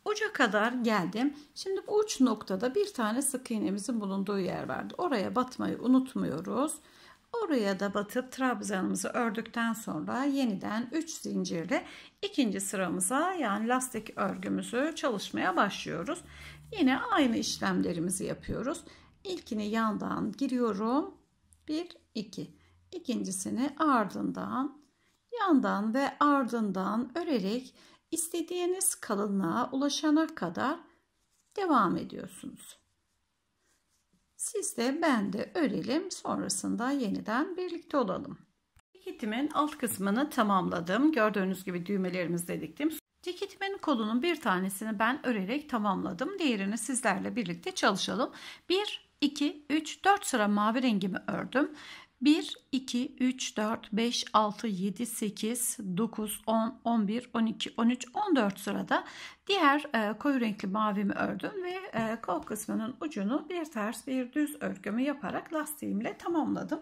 Uca kadar geldim. Şimdi bu uç noktada bir tane sık iğnemizin bulunduğu yer vardı. Oraya batmayı unutmuyoruz. Oraya da batıp trabzanımızı ördükten sonra yeniden 3 zincirle ikinci sıramıza yani lastik örgümüzü çalışmaya başlıyoruz. Yine aynı işlemlerimizi yapıyoruz. İlkini yandan giriyorum. 1 2. İkincisini ardından yandan ve ardından örerek istediğiniz kalınlığa ulaşana kadar devam ediyorsunuz. Siz de ben de örelim sonrasında yeniden birlikte olalım. Ceketimin alt kısmını tamamladım. Gördüğünüz gibi düğmelerimizi de diktim. Ceketimin kolunun bir tanesini ben örerek tamamladım. Diğerini sizlerle birlikte çalışalım. 1, 2, 3, 4 sıra mavi rengimi ördüm. 1, 2, 3, 4, 5, 6, 7, 8, 9, 10, 11, 12, 13, 14 sırada diğer e, koyu renkli mavimi ördüm ve e, kol kısmının ucunu bir ters bir düz örgümü yaparak lastiğimle tamamladım.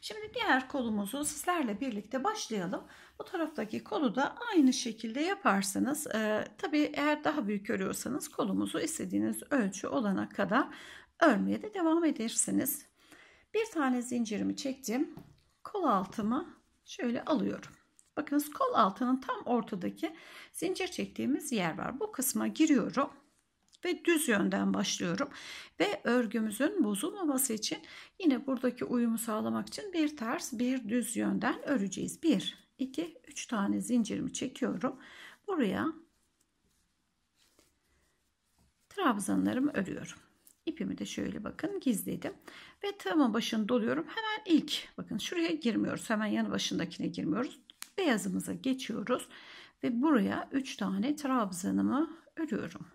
Şimdi diğer kolumuzu sizlerle birlikte başlayalım. Bu taraftaki kolu da aynı şekilde yaparsanız e, tabii eğer daha büyük örüyorsanız kolumuzu istediğiniz ölçü olana kadar örmeye de devam edersiniz. Bir tane zincirimi çektim. Kol altımı şöyle alıyorum. Bakınız kol altının tam ortadaki zincir çektiğimiz yer var. Bu kısma giriyorum ve düz yönden başlıyorum. Ve örgümüzün bozulmaması için yine buradaki uyumu sağlamak için bir ters bir düz yönden öreceğiz. 1, 2, 3 tane zincirimi çekiyorum. Buraya trabzanlarımı örüyorum. İpimi de şöyle bakın gizledim. Ve tığımın başını doluyorum. Hemen ilk bakın şuraya girmiyoruz. Hemen yanı başındakine girmiyoruz. Beyazımıza geçiyoruz. Ve buraya 3 tane trabzanımı örüyorum.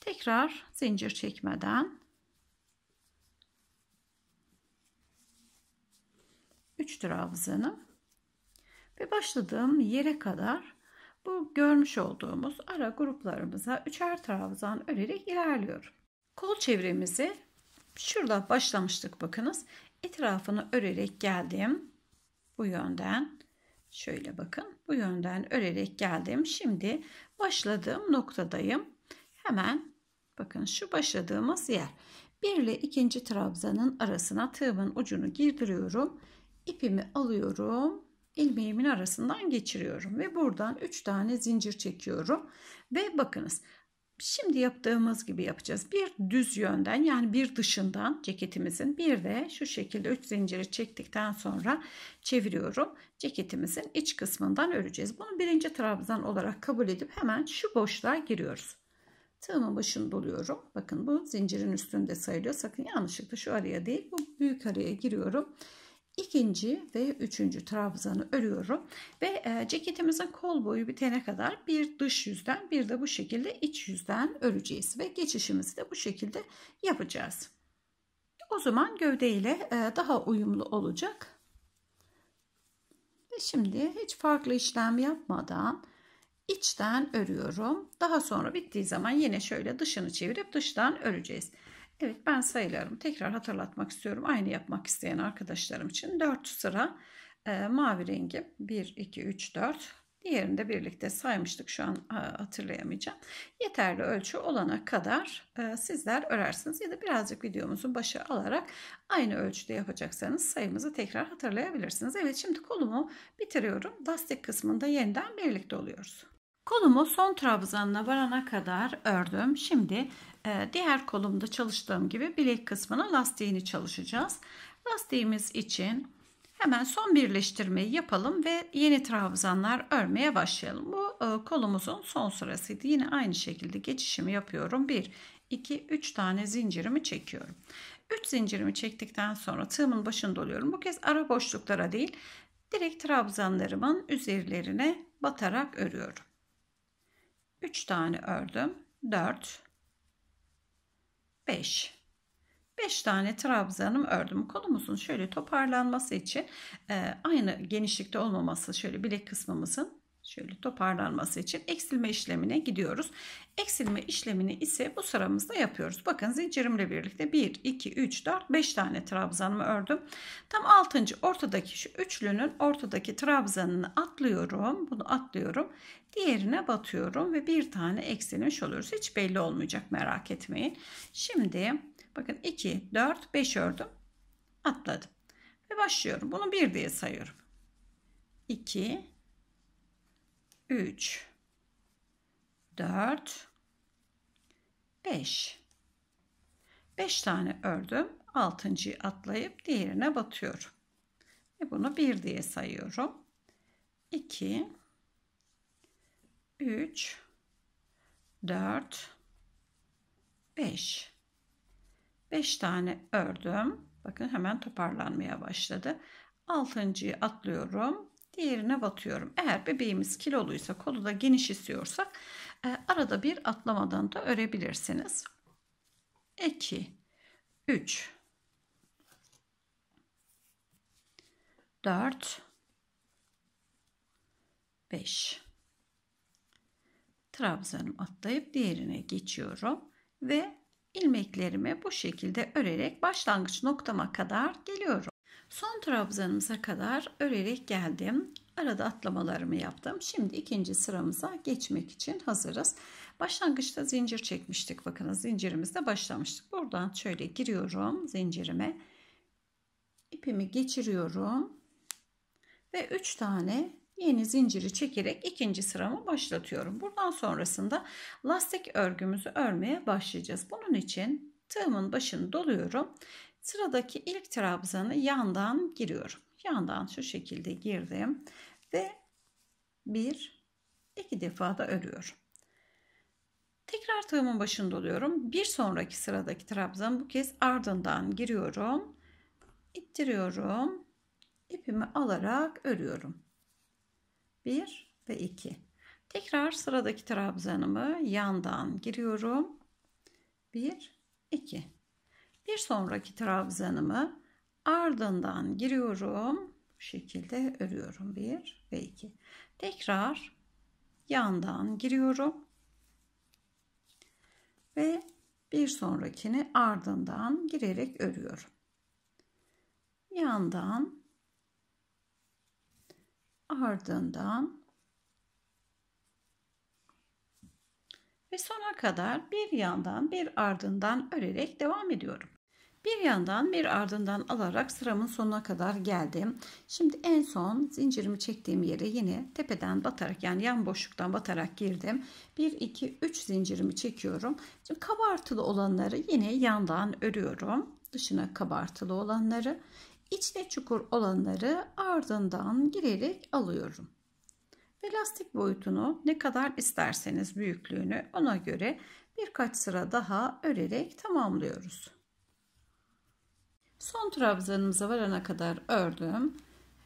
Tekrar zincir çekmeden 3 trabzanım ve başladığım yere kadar bu görmüş olduğumuz ara gruplarımıza üçer trabzan örerek ilerliyorum. Kol çevremizi şurada başlamıştık bakınız. Etrafını örerek geldim. Bu yönden şöyle bakın. Bu yönden örerek geldim. Şimdi başladığım noktadayım. Hemen bakın şu başladığımız yer. 1 ile 2. trabzanın arasına tığımın ucunu girdiriyorum. İpimi alıyorum. ilmeğimin arasından geçiriyorum ve buradan 3 tane zincir çekiyorum. Ve bakınız Şimdi yaptığımız gibi yapacağız. Bir düz yönden yani bir dışından ceketimizin bir de şu şekilde 3 zinciri çektikten sonra çeviriyorum. Ceketimizin iç kısmından öreceğiz. Bunu birinci trabzan olarak kabul edip hemen şu boşluğa giriyoruz. Tığımın başını doluyorum. Bakın bu zincirin üstünde sayılıyor. Sakın yanlışlıkla şu araya değil bu büyük araya giriyorum ikinci ve üçüncü trabzanı örüyorum ve e, ceketimizin kol boyu bitene kadar bir dış yüzden bir de bu şekilde iç yüzden öreceğiz ve geçişimizi de bu şekilde yapacağız. O zaman gövde ile e, daha uyumlu olacak. Ve şimdi hiç farklı işlem yapmadan içten örüyorum. Daha sonra bittiği zaman yine şöyle dışını çevirip dıştan öreceğiz. Evet ben sayılarımı tekrar hatırlatmak istiyorum. Aynı yapmak isteyen arkadaşlarım için 4 sıra e, mavi rengi 1, 2, 3, 4. Diğerini de birlikte saymıştık şu an e, hatırlayamayacağım. Yeterli ölçü olana kadar e, sizler örersiniz ya da birazcık videomuzun başı alarak aynı ölçüde yapacaksanız sayımızı tekrar hatırlayabilirsiniz. Evet şimdi kolumu bitiriyorum. Lastik kısmında yeniden birlikte oluyoruz. Kolumu son trabzanına varana kadar ördüm. Şimdi ee, diğer kolumda çalıştığım gibi bilek kısmına lastiğini çalışacağız. Lastiğimiz için hemen son birleştirmeyi yapalım ve yeni trabzanlar örmeye başlayalım. Bu e, kolumuzun son sırasıydı. Yine aynı şekilde geçişimi yapıyorum. 1, 2, 3 tane zincirimi çekiyorum. 3 zincirimi çektikten sonra tığımın başını doluyorum. Bu kez ara boşluklara değil direkt trabzanlarımın üzerlerine batarak örüyorum. 3 tane ördüm. 4 5. 5 tane trabzanım ördüm. Kolumuzun şöyle toparlanması için e, aynı genişlikte olmaması şöyle bilek kısmımızın Şöyle toparlanması için eksilme işlemine gidiyoruz. Eksilme işlemini ise bu sıramızda yapıyoruz. Bakın zincirimle birlikte 1, 2, 3, 4, 5 tane trabzanımı ördüm. Tam 6. ortadaki şu üçlünün ortadaki trabzanını atlıyorum. Bunu atlıyorum. Diğerine batıyorum ve bir tane eksilmiş oluruz. Hiç belli olmayacak merak etmeyin. Şimdi bakın 2, 4, 5 ördüm. Atladım. Ve başlıyorum. Bunu 1 diye sayıyorum. 2, 3 4 5 5 tane ördüm. 6.'yı atlayıp diğerine batıyorum. Ve bunu 1 diye sayıyorum. 2 3 4 5 5 tane ördüm. Bakın hemen toparlanmaya başladı. 6.'yı atlıyorum diğerine batıyorum. Eğer bebeğimiz kiloluysa kolu da geniş istiyorsak e, arada bir atlamadan da örebilirsiniz. 2 3 4 5 trabzanım atlayıp diğerine geçiyorum ve ilmeklerimi bu şekilde örerek başlangıç noktama kadar geliyorum. Son trabzanımıza kadar örerek geldim. Arada atlamalarımı yaptım. Şimdi ikinci sıramıza geçmek için hazırız. Başlangıçta zincir çekmiştik. Bakın zincirimizde başlamıştık. Buradan şöyle giriyorum zincirime. ipimi geçiriyorum. Ve 3 tane yeni zinciri çekerek ikinci sıramı başlatıyorum. Buradan sonrasında lastik örgümüzü örmeye başlayacağız. Bunun için tığımın başını doluyorum Sıradaki ilk trabzanı yandan giriyorum. Yandan şu şekilde girdim ve bir iki defa da örüyorum. Tekrar tığımın başında oluyorum. Bir sonraki sıradaki trabzan bu kez ardından giriyorum. ittiriyorum. ipimi alarak örüyorum. 1 ve 2. Tekrar sıradaki trabzanımı yandan giriyorum. 1 2 bir sonraki trabzanımı ardından giriyorum. Bu şekilde örüyorum. 1 ve 2. Tekrar yandan giriyorum. Ve bir sonrakini ardından girerek örüyorum. Yandan ardından ve sona kadar bir yandan bir ardından örerek devam ediyorum. Bir yandan bir ardından alarak sıramın sonuna kadar geldim. Şimdi en son zincirimi çektiğim yere yine tepeden batarak yani yan boşluktan batarak girdim. 1, 2, 3 zincirimi çekiyorum. Şimdi kabartılı olanları yine yandan örüyorum. Dışına kabartılı olanları. içine çukur olanları ardından girerek alıyorum. Ve lastik boyutunu ne kadar isterseniz büyüklüğünü ona göre birkaç sıra daha örerek tamamlıyoruz. Son trabzanımıza varana kadar ördüm.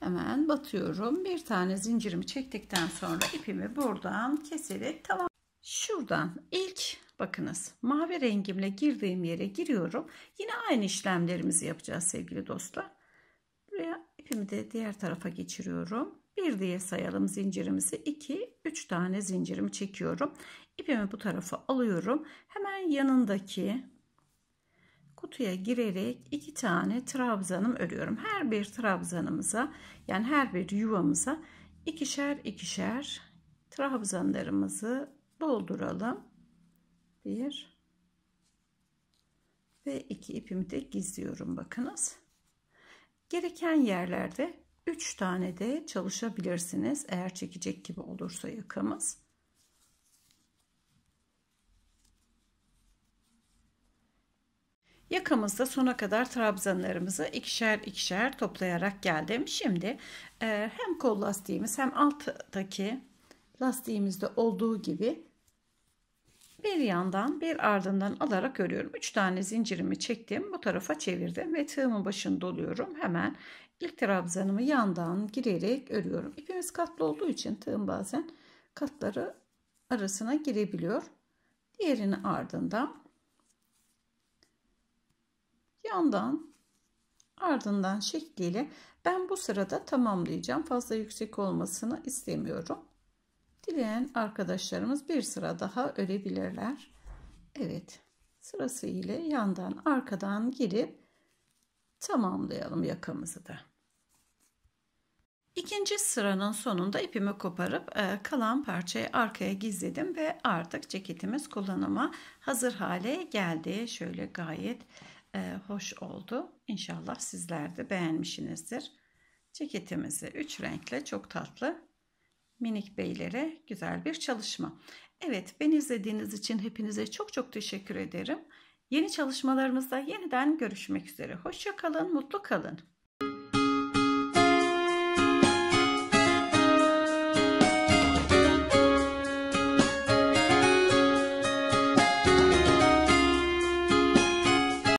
Hemen batıyorum. Bir tane zincirimi çektikten sonra ipimi buradan keserek tamam. Şuradan ilk bakınız mavi rengimle girdiğim yere giriyorum. Yine aynı işlemlerimizi yapacağız sevgili dostlar. Buraya ipimi de diğer tarafa geçiriyorum. Bir diye sayalım zincirimizi. 2 3 tane zincirimi çekiyorum. İpimi bu tarafa alıyorum. Hemen yanındaki kutuya girerek iki tane trabzanım örüyorum. Her bir trabzanımıza yani her bir yuvamıza ikişer ikişer trabzanlarımızı dolduralım. Bir ve iki ipimi de gizliyorum bakınız. Gereken yerlerde 3 tane de çalışabilirsiniz eğer çekecek gibi olursa yakamız. Yakamızda sona kadar trabzanlarımızı ikişer ikişer toplayarak geldim. Şimdi e, hem kol lastiğimiz hem alttaki lastiğimizde olduğu gibi bir yandan bir ardından alarak örüyorum. 3 tane zincirimi çektim. Bu tarafa çevirdim ve tığımın başını doluyorum. Hemen ilk trabzanımı yandan girerek örüyorum. İpimiz katlı olduğu için tığım bazen katları arasına girebiliyor. Diğerini ardından yandan ardından şekliyle ben bu sırada tamamlayacağım. Fazla yüksek olmasını istemiyorum. Dileyen arkadaşlarımız bir sıra daha örebilirler. Evet sırası ile yandan arkadan girip tamamlayalım yakamızı da. İkinci sıranın sonunda ipimi koparıp e, kalan parçayı arkaya gizledim ve artık ceketimiz kullanıma hazır hale geldi. Şöyle gayet e, hoş oldu. İnşallah sizler de beğenmişsinizdir. Ceketimizi üç renkle çok tatlı minik beylere güzel bir çalışma. Evet beni izlediğiniz için hepinize çok çok teşekkür ederim. Yeni çalışmalarımızda yeniden görüşmek üzere. Hoşça kalın, mutlu kalın.